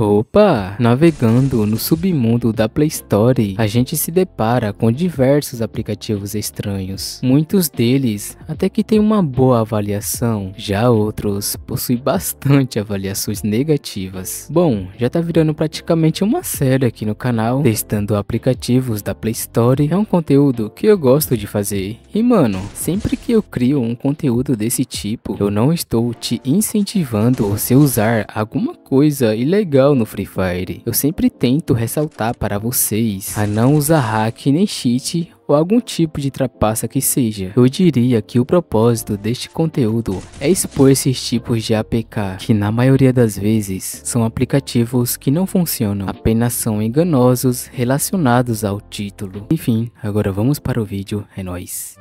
Opa! Navegando no submundo da Play Store, a gente se depara com diversos aplicativos estranhos. Muitos deles até que têm uma boa avaliação, já outros possuem bastante avaliações negativas. Bom, já tá virando praticamente uma série aqui no canal, testando aplicativos da Play Store. É um conteúdo que eu gosto de fazer. E mano, sempre que eu crio um conteúdo desse tipo, eu não estou te incentivando a você usar alguma coisa ilegal legal no Free Fire. Eu sempre tento ressaltar para vocês a não usar hack nem cheat ou algum tipo de trapaça que seja. Eu diria que o propósito deste conteúdo é expor esses tipos de APK, que na maioria das vezes são aplicativos que não funcionam, apenas são enganosos relacionados ao título. Enfim, agora vamos para o vídeo, é nóis.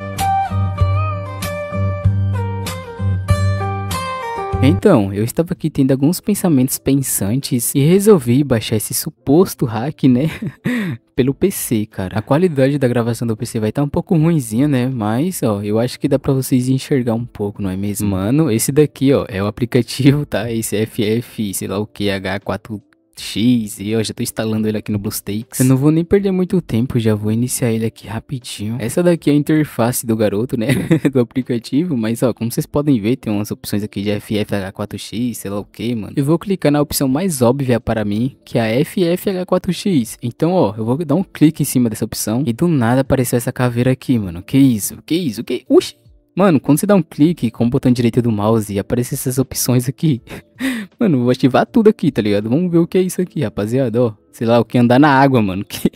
Então, eu estava aqui tendo alguns pensamentos pensantes e resolvi baixar esse suposto hack, né? pelo PC, cara. A qualidade da gravação do PC vai estar tá um pouco ruimzinha, né? Mas, ó, eu acho que dá pra vocês enxergar um pouco, não é mesmo? Mano, esse daqui, ó, é o aplicativo, tá? Esse FF, sei lá o que, H4... X e eu já tô instalando ele aqui no BlueStakes. Eu não vou nem perder muito tempo, já vou iniciar ele aqui rapidinho. Essa daqui é a interface do garoto, né, do aplicativo, mas ó, como vocês podem ver, tem umas opções aqui de FFH4X, sei lá o que, mano. Eu vou clicar na opção mais óbvia para mim, que é a FFH4X. Então, ó, eu vou dar um clique em cima dessa opção e do nada apareceu essa caveira aqui, mano. Que isso? Que isso? Que... Uxi! Mano, quando você dá um clique com o botão direito do mouse, e aparecem essas opções aqui. mano, vou ativar tudo aqui, tá ligado? Vamos ver o que é isso aqui, rapaziada, ó. Sei lá, o que é andar na água, mano. Que...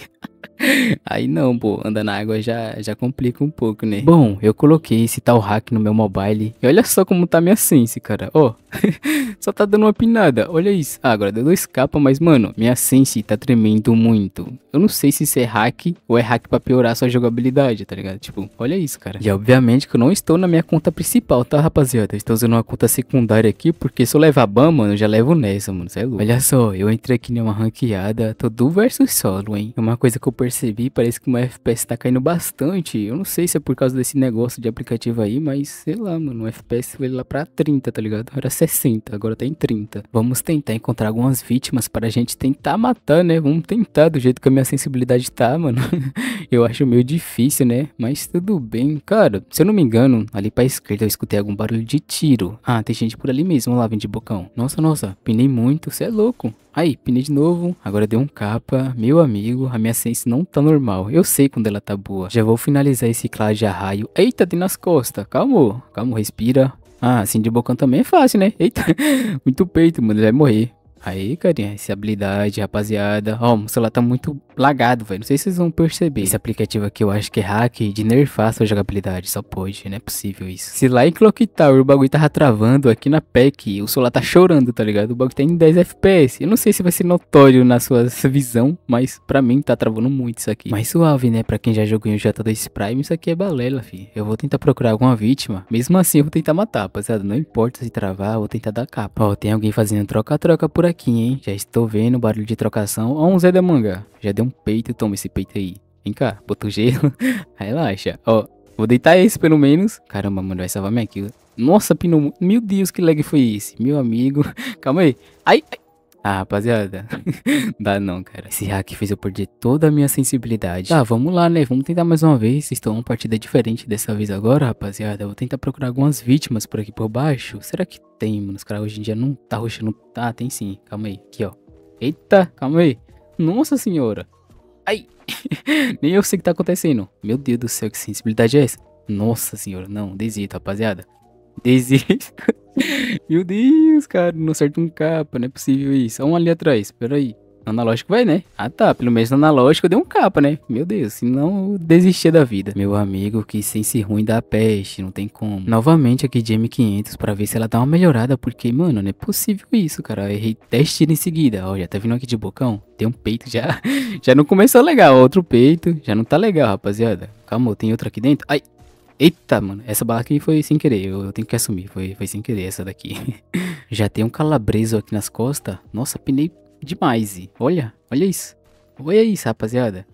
Aí não, pô, andar na água já, já complica um pouco, né? Bom, eu coloquei esse tal hack no meu mobile e olha só como tá minha sense, cara. Ó, oh, só tá dando uma pinada, olha isso. Ah, agora deu dois capas, mas mano, minha sense tá tremendo muito. Eu não sei se isso é hack ou é hack pra piorar sua jogabilidade, tá ligado? Tipo, olha isso, cara. E obviamente que eu não estou na minha conta principal, tá, rapaziada? Eu estou usando uma conta secundária aqui porque se eu levar ban, mano, eu já levo nessa, mano, cê é louco. Olha só, eu entrei aqui numa ranqueada, tô do versus solo, hein? Uma coisa que eu percebi, parece que o meu FPS tá caindo bastante. Eu não sei se é por causa desse negócio de aplicativo aí, mas sei lá, mano. O FPS foi lá pra 30, tá ligado? Era 60, agora tá em 30. Vamos tentar encontrar algumas vítimas para a gente tentar matar, né? Vamos tentar do jeito que a minha sensibilidade tá, mano. eu acho meio difícil, né? Mas tudo bem. Cara, se eu não me engano, ali pra esquerda eu escutei algum barulho de tiro. Ah, tem gente por ali mesmo. lá, vem de bocão. Nossa, nossa, pinei muito. Você é louco. Aí, pinei de novo. Agora deu um capa. Meu amigo, a minha sense não não tá normal. Eu sei quando ela tá boa. Já vou finalizar esse cláudio de raio. Eita, de nas costas. Calma, calma, respira. Ah, assim de bocão também é fácil, né? Eita, muito peito, mano. Ele vai morrer. Aí, carinha, essa habilidade, rapaziada. Ó, oh, o celular tá muito lagado, velho. Não sei se vocês vão perceber. Esse aplicativo aqui eu acho que é hack de nerfar sua jogabilidade. Só pode, não é possível isso. Se lá em Clock Tower o bagulho tava travando, aqui na PEC o celular tá chorando, tá ligado? O bagulho tá em 10 FPS. Eu não sei se vai ser notório na sua visão, mas pra mim tá travando muito isso aqui. Mas suave, né? Pra quem já jogou em J2 Prime, isso aqui é balela, fi. Eu vou tentar procurar alguma vítima. Mesmo assim, eu vou tentar matar, rapaziada. Não importa se travar, eu vou tentar dar capa. Ó, oh, tem alguém fazendo troca-troca por aqui aqui, hein? Já estou vendo o barulho de trocação. Ó um Zé da Manga. Já deu um peito, toma esse peito aí. Vem cá, bota o gelo. Relaxa. Ó, vou deitar esse pelo menos. Caramba, mano, vai salvar minha kill. Nossa, pino. Meu Deus, que lag foi esse? Meu amigo. Calma aí. Ai, ai. Ah, rapaziada, dá não, cara. Esse hack fez eu perder toda a minha sensibilidade. Tá, vamos lá, né? Vamos tentar mais uma vez. Estou uma partida diferente dessa vez agora, rapaziada. vou tentar procurar algumas vítimas por aqui por baixo. Será que tem, mano? Os caras hoje em dia não tá roxando. Tá, ah, tem sim. Calma aí. Aqui, ó. Eita, calma aí. Nossa senhora. Ai. Nem eu sei o que tá acontecendo. Meu Deus do céu, que sensibilidade é essa? Nossa senhora, não. Desista, rapaziada. Desista. Meu Deus, cara, não acerta um capa, não é possível isso. Olha um ali atrás, peraí. Analógico vai, né? Ah tá, pelo menos no analógico eu dei um capa, né? Meu Deus, se não desistir da vida. Meu amigo, que sem ser ruim dá peste, não tem como. Novamente aqui de M500 pra ver se ela dá uma melhorada, porque, mano, não é possível isso, cara. Eu errei teste em seguida. Ó, já tá vindo aqui de bocão. Tem um peito já. Já não começou legal. Outro peito. Já não tá legal, rapaziada. Calma, tem outro aqui dentro. Ai, Eita, mano, essa bala aqui foi sem querer, eu, eu tenho que assumir, foi, foi sem querer essa daqui. Já tem um calabreso aqui nas costas. Nossa, pinei demais, olha, olha isso. Olha isso, rapaziada.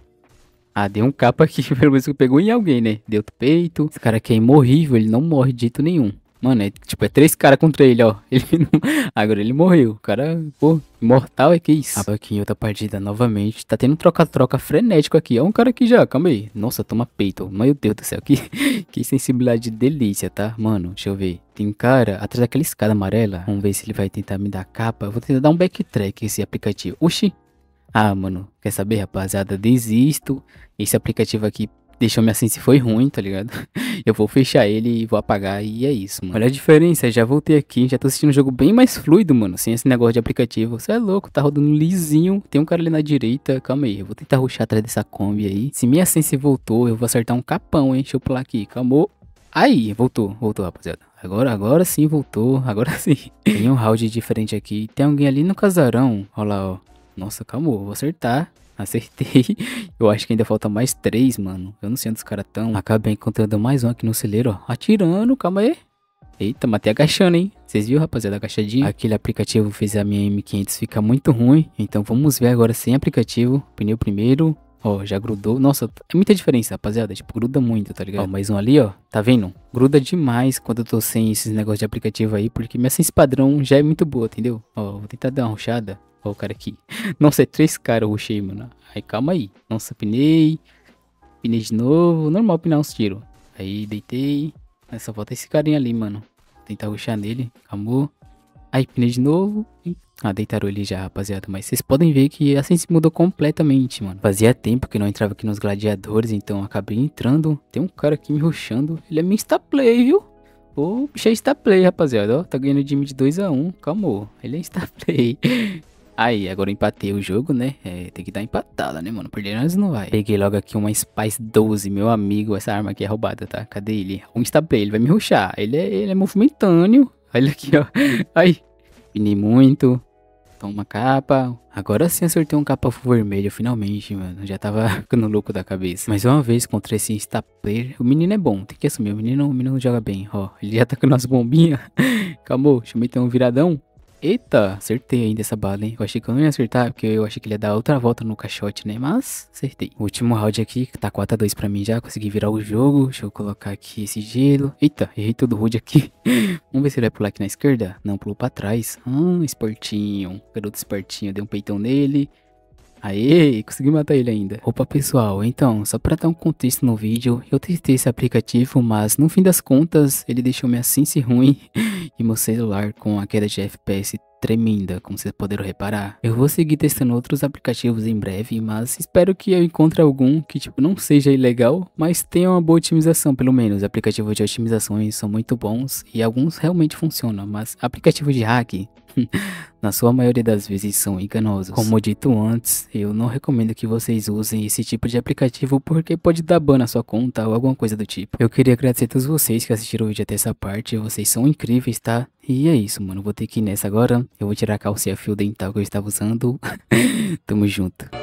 Ah, deu um capa aqui, pelo menos que pegou em alguém, né? Deu do peito. Esse cara aqui é imorrível, ele não morre jeito nenhum. Mano, é, tipo, é três caras contra ele, ó. Ele não... Agora ele morreu. O cara, pô, mortal é que isso. Ah, aqui em outra partida novamente. Tá tendo um troca-troca frenético aqui. Ó, é um cara aqui já, calma aí. Nossa, toma peito. Meu Deus do céu, que, que sensibilidade delícia, tá? Mano, deixa eu ver. Tem cara atrás daquela escada amarela. Vamos ver se ele vai tentar me dar capa. vou tentar dar um backtrack esse aplicativo. Oxi. Ah, mano, quer saber, rapaziada? Desisto. Esse aplicativo aqui deixou-me assim se foi ruim, tá ligado? eu vou fechar ele e vou apagar e é isso, mano. Olha a diferença, já voltei aqui, já tô assistindo um jogo bem mais fluido, mano, sem esse negócio de aplicativo. Você é louco, tá rodando lisinho, tem um cara ali na direita, calma aí, eu vou tentar ruxar atrás dessa Kombi aí. Se minha Sense voltou, eu vou acertar um capão, hein, deixa eu pular aqui, calma. Aí, voltou, voltou, rapaziada. Agora, agora sim voltou, agora sim. Tem um round diferente aqui, tem alguém ali no casarão, olha lá, ó. Nossa, calma, vou acertar. Acertei. Eu acho que ainda falta mais três, mano. Eu não sei onde os caras estão. Acabei encontrando mais um aqui no celeiro, ó. Atirando, calma aí. Eita, matei agachando, hein? Vocês viram, rapaziada, agachadinho? Aquele aplicativo fez a minha M500 ficar muito ruim. Então vamos ver agora sem aplicativo. Pneu primeiro, Ó, já grudou. Nossa, é muita diferença, rapaziada. Tipo, gruda muito, tá ligado? Ó, mais um ali, ó. Tá vendo? Gruda demais quando eu tô sem esses negócios de aplicativo aí, porque minha sense padrão já é muito boa, entendeu? Ó, vou tentar dar uma ruxada. Ó o cara aqui. Nossa, é três caras eu ruxei, mano. Aí, calma aí. Nossa, pinei. Pinei de novo. Normal pinar uns tiros. Aí, deitei. só falta é esse carinha ali, mano. Vou tentar ruxar nele. Calmou. Aí pina de novo Ah, deitaram ele já, rapaziada. Mas vocês podem ver que assim se mudou completamente, mano. Fazia tempo que não entrava aqui nos gladiadores, então acabei entrando. Tem um cara aqui me ruxando. Ele é minha play, viu? O bicho é play, rapaziada. Ó, tá ganhando time de 2x1. Calmou. Ele é star play. Aí, agora eu empatei o jogo, né? É, tem que dar empatada, né, mano? Perder nós não vai. Peguei logo aqui uma Spice 12, meu amigo. Essa arma aqui é roubada, tá? Cadê ele? Um play. ele vai me ruxar. Ele é, ele é movimentâneo. Olha aqui, ó. Ai, Pinei muito. Toma capa. Agora sim acertei um capa vermelho, finalmente, mano. Já tava ficando louco da cabeça. Mas uma vez contra esse insta player, o menino é bom, tem que assumir. O menino, o menino joga bem, ó. Ele já tá com as bombinhas. Calmou, chamei tem um viradão. Eita, acertei ainda essa bala, hein? Eu achei que eu não ia acertar, porque eu achei que ele ia dar outra volta no caixote, né? Mas acertei. O último round aqui, que tá 4x2 pra mim já. Consegui virar o jogo. Deixa eu colocar aqui esse gelo. Eita, errei todo o round aqui. Vamos ver se ele vai pular aqui na esquerda. Não, pulou pra trás. Hum, espertinho. Garoto espertinho. Dei um peitão nele. Aê, consegui matar ele ainda. Opa pessoal, então, só pra dar um contexto no vídeo, eu testei esse aplicativo, mas no fim das contas, ele deixou minha sense ruim e meu celular com a queda de FPS tremenda, como vocês poderão reparar. Eu vou seguir testando outros aplicativos em breve, mas espero que eu encontre algum que tipo não seja ilegal, mas tenha uma boa otimização pelo menos. Aplicativos de otimizações são muito bons e alguns realmente funcionam, mas aplicativo de hack na sua maioria das vezes são enganosos. Como dito antes, eu não recomendo que vocês usem esse tipo de aplicativo porque pode dar ban na sua conta ou alguma coisa do tipo. Eu queria agradecer a todos vocês que assistiram o vídeo até essa parte, vocês são incríveis, tá? E é isso, mano, vou ter que ir nessa agora, eu vou tirar a calcinha fio dental que eu estava usando, tamo junto.